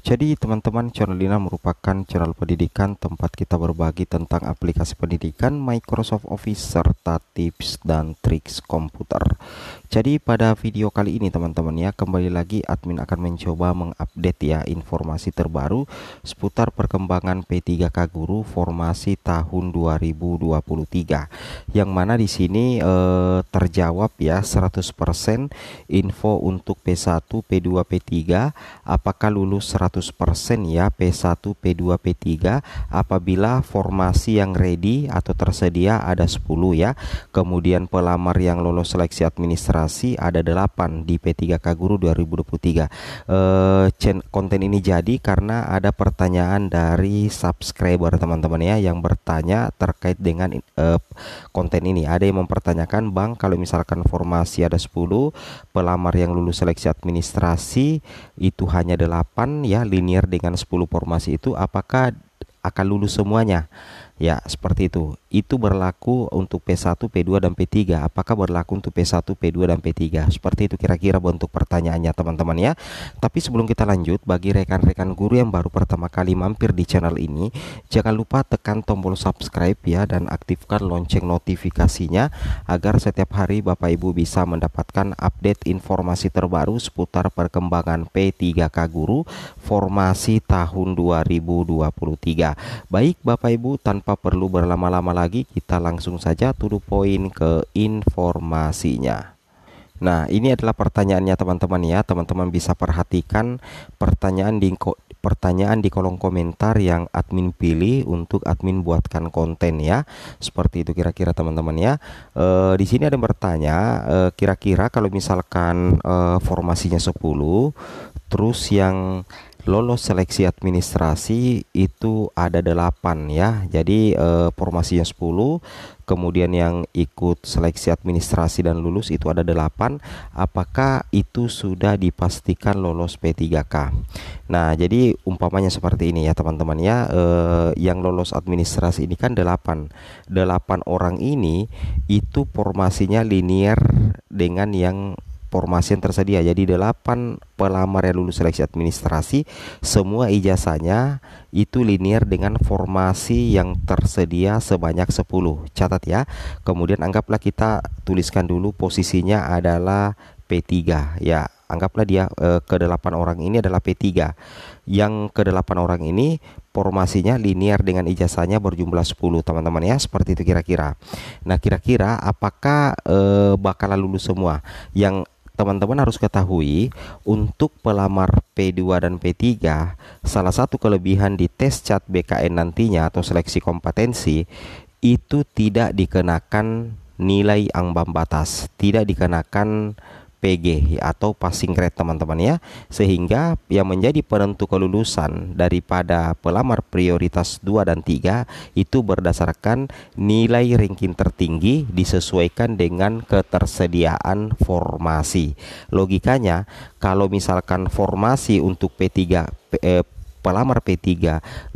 Jadi teman-teman channel Dina merupakan channel pendidikan tempat kita berbagi tentang aplikasi pendidikan Microsoft Office serta tips dan triks komputer Jadi pada video kali ini teman-teman ya kembali lagi admin akan mencoba mengupdate ya informasi terbaru seputar perkembangan P3K Guru formasi tahun 2023 yang mana di sini eh, terjawab ya 100% info untuk P1, P2, P3 apakah lulus 100 100% ya P1, P2, P3 apabila formasi yang ready atau tersedia ada 10 ya. Kemudian pelamar yang lolos seleksi administrasi ada 8 di P3K Guru 2023. Eh konten ini jadi karena ada pertanyaan dari subscriber teman-teman ya yang bertanya terkait dengan eh, konten ini. Ada yang mempertanyakan, "Bang, kalau misalkan formasi ada 10, pelamar yang lulus seleksi administrasi itu hanya 8 ya linear dengan 10 formasi itu apakah akan lulus semuanya Ya, seperti itu. Itu berlaku untuk P1, P2, dan P3. Apakah berlaku untuk P1, P2, dan P3? Seperti itu kira-kira bentuk pertanyaannya teman-teman ya. Tapi sebelum kita lanjut, bagi rekan-rekan guru yang baru pertama kali mampir di channel ini, jangan lupa tekan tombol subscribe ya dan aktifkan lonceng notifikasinya agar setiap hari Bapak Ibu bisa mendapatkan update informasi terbaru seputar perkembangan P3K Guru formasi tahun 2023. Baik Bapak Ibu, tanpa tanpa perlu berlama-lama lagi kita langsung saja to poin ke informasinya Nah ini adalah pertanyaannya teman-teman ya teman-teman bisa perhatikan pertanyaan di pertanyaan di kolom komentar yang admin pilih untuk admin buatkan konten ya seperti itu kira-kira teman-teman ya e, di sini ada yang bertanya eh, kira-kira e, kalau misalkan e, formasinya 10 terus yang lolos seleksi administrasi itu ada delapan ya. Jadi eh, formasinya sepuluh, kemudian yang ikut seleksi administrasi dan lulus itu ada delapan. Apakah itu sudah dipastikan lolos P3K? Nah, jadi umpamanya seperti ini ya teman-teman ya. e, yang lolos administrasi ini kan delapan, delapan orang ini itu formasinya linear dengan yang formasi yang tersedia. Jadi delapan pelamar yang lulus seleksi administrasi semua ijazahnya itu linear dengan formasi yang tersedia sebanyak 10. Catat ya. Kemudian anggaplah kita tuliskan dulu posisinya adalah P3 ya. Anggaplah dia eh, kedelapan orang ini adalah P3. Yang kedelapan orang ini formasinya linear dengan ijazahnya berjumlah 10 teman-teman ya seperti itu kira-kira. Nah kira-kira apakah e, bakalan lulus semua? Yang teman-teman harus ketahui untuk pelamar P2 dan P3 salah satu kelebihan di tes cat BKN nantinya atau seleksi kompetensi itu tidak dikenakan nilai ambang batas tidak dikenakan PG atau passing grade teman-teman ya sehingga yang menjadi penentu kelulusan daripada pelamar prioritas 2 dan 3 itu berdasarkan nilai ranking tertinggi disesuaikan dengan ketersediaan formasi logikanya kalau misalkan formasi untuk P3 P, eh, pelamar P3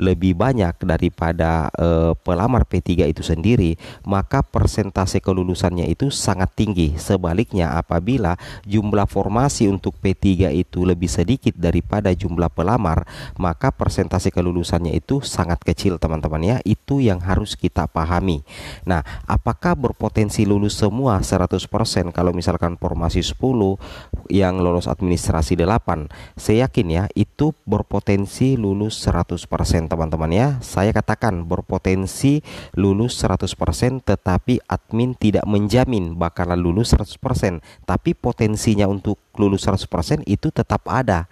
lebih banyak daripada eh, pelamar P3 itu sendiri, maka persentase kelulusannya itu sangat tinggi. Sebaliknya apabila jumlah formasi untuk P3 itu lebih sedikit daripada jumlah pelamar, maka persentase kelulusannya itu sangat kecil, teman-teman ya. Itu yang harus kita pahami. Nah, apakah berpotensi lulus semua 100% kalau misalkan formasi 10 yang lolos administrasi 8? Saya yakin ya, itu berpotensi lulus 100% teman-teman ya. Saya katakan berpotensi lulus 100% tetapi admin tidak menjamin bakalan lulus 100%, tapi potensinya untuk lulus 100% itu tetap ada.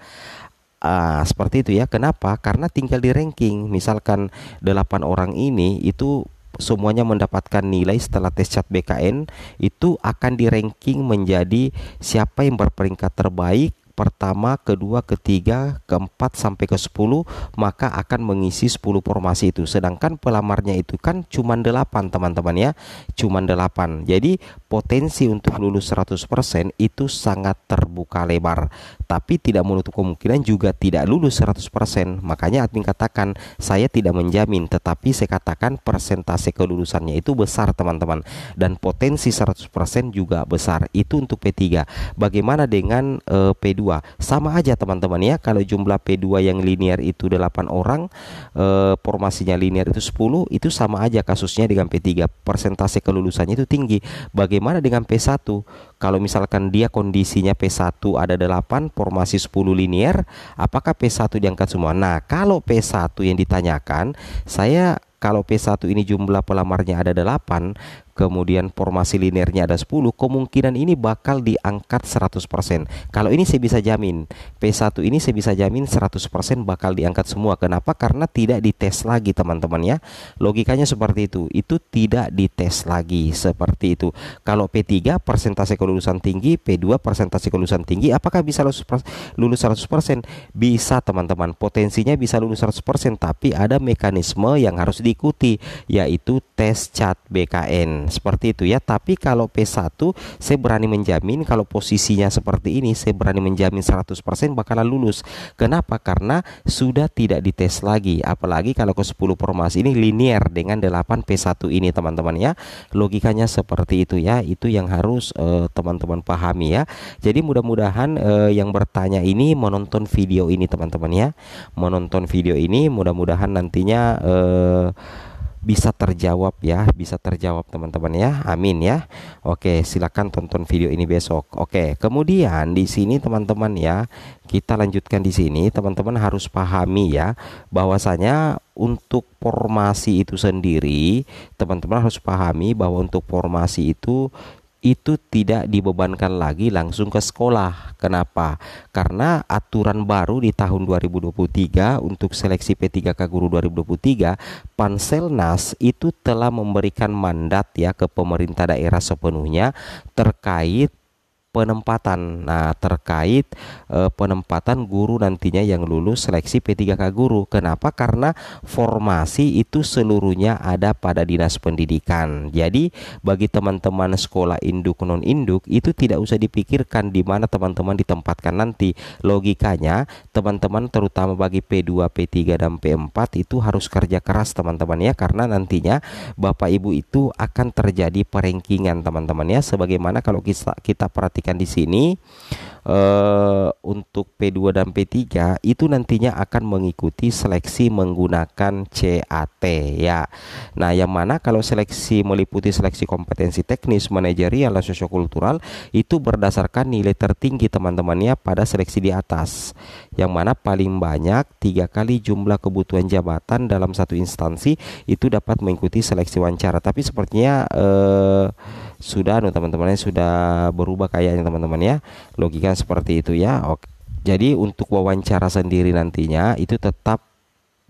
Uh, seperti itu ya. Kenapa? Karena tinggal di ranking. Misalkan 8 orang ini itu semuanya mendapatkan nilai setelah tes cat BKN itu akan di ranking menjadi siapa yang berperingkat terbaik pertama, kedua, ketiga, keempat sampai ke sepuluh maka akan mengisi sepuluh formasi itu. Sedangkan pelamarnya itu kan cuma delapan teman-teman ya, cuma delapan. Jadi potensi untuk lulus seratus persen itu sangat terbuka lebar. Tapi tidak menutup kemungkinan juga tidak lulus seratus persen. Makanya admin katakan saya tidak menjamin, tetapi saya katakan persentase kelulusannya itu besar teman-teman dan potensi seratus persen juga besar. Itu untuk P3. Bagaimana dengan uh, eh, P2 sama aja teman-teman ya kalau jumlah P2 yang linear itu 8 orang e, formasinya linear itu 10 itu sama aja kasusnya dengan P3 persentase kelulusannya itu tinggi bagaimana dengan P1 kalau misalkan dia kondisinya P1 ada 8 formasi 10 linear apakah P1 diangkat semua nah kalau P1 yang ditanyakan saya kalau P1 ini jumlah pelamarnya ada 8 kemudian formasi linernya ada 10, kemungkinan ini bakal diangkat 100%. Kalau ini saya bisa jamin, P1 ini saya bisa jamin 100% bakal diangkat semua. Kenapa? Karena tidak dites lagi teman-teman ya. Logikanya seperti itu. Itu tidak dites lagi seperti itu. Kalau P3 persentase kelulusan tinggi, P2 persentase kelulusan tinggi, apakah bisa lulus 100%? Bisa teman-teman. Potensinya bisa lulus 100%, tapi ada mekanisme yang harus diikuti yaitu tes cat BKN seperti itu ya tapi kalau P1 saya berani menjamin kalau posisinya seperti ini saya berani menjamin 100% bakalan lulus kenapa karena sudah tidak dites lagi apalagi kalau ke 10 formasi ini linear dengan 8 P1 ini teman-teman ya logikanya seperti itu ya itu yang harus eh, teman-teman uh, pahami ya jadi mudah-mudahan uh, yang bertanya ini menonton video ini teman-teman ya menonton video ini mudah-mudahan nantinya uh, bisa terjawab ya, bisa terjawab teman-teman ya. Amin ya. Oke, silakan tonton video ini besok. Oke, kemudian di sini teman-teman ya, kita lanjutkan di sini teman-teman harus pahami ya bahwasanya untuk formasi itu sendiri teman-teman harus pahami bahwa untuk formasi itu itu tidak dibebankan lagi langsung ke sekolah. Kenapa? Karena aturan baru di tahun 2023 untuk seleksi P3K Guru 2023, Panselnas itu telah memberikan mandat ya ke pemerintah daerah sepenuhnya terkait penempatan. Nah, terkait e, penempatan guru nantinya yang lulus seleksi P3K guru. Kenapa? Karena formasi itu seluruhnya ada pada Dinas Pendidikan. Jadi, bagi teman-teman sekolah induk non induk itu tidak usah dipikirkan di mana teman-teman ditempatkan nanti. Logikanya, teman-teman terutama bagi P2, P3 dan P4 itu harus kerja keras teman-teman ya karena nantinya Bapak Ibu itu akan terjadi perengkingan teman-teman ya sebagaimana kalau kita kita perhatikan perhatikan di sini uh, untuk P2 dan P3 itu nantinya akan mengikuti seleksi menggunakan CAT ya. Nah, yang mana kalau seleksi meliputi seleksi kompetensi teknis, manajerial, dan sosiokultural itu berdasarkan nilai tertinggi teman-temannya pada seleksi di atas. Yang mana paling banyak tiga kali jumlah kebutuhan jabatan dalam satu instansi itu dapat mengikuti seleksi wawancara. Tapi sepertinya uh, sudah teman teman-temannya sudah berubah kayak kayaknya teman-teman ya logika seperti itu ya oke jadi untuk wawancara sendiri nantinya itu tetap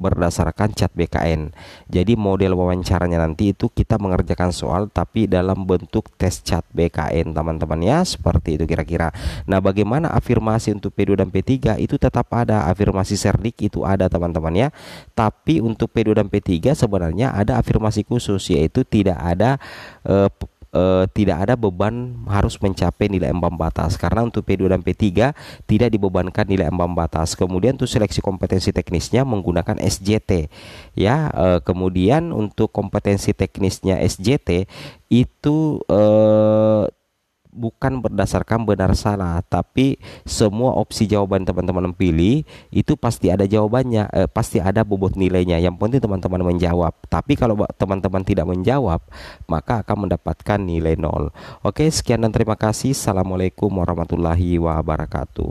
berdasarkan cat BKN. Jadi model wawancaranya nanti itu kita mengerjakan soal tapi dalam bentuk tes cat BKN teman-teman ya seperti itu kira-kira. Nah bagaimana afirmasi untuk P2 dan P3 itu tetap ada afirmasi serdik itu ada teman-teman ya. Tapi untuk P2 dan P3 sebenarnya ada afirmasi khusus yaitu tidak ada eh, eh, tidak ada beban harus mencapai nilai ambang batas karena untuk P2 dan P3 tidak dibebankan nilai ambang batas. Kemudian untuk seleksi kompetensi teknisnya menggunakan SJT. Ya, eh, kemudian untuk kompetensi teknisnya SJT itu eh, bukan berdasarkan benar salah, tapi semua opsi jawaban teman-teman pilih itu pasti ada jawabannya, eh, pasti ada bobot nilainya. Yang penting teman-teman menjawab. Tapi kalau teman-teman tidak menjawab, maka akan mendapatkan nilai nol. Oke, sekian dan terima kasih. Assalamualaikum warahmatullahi wabarakatuh.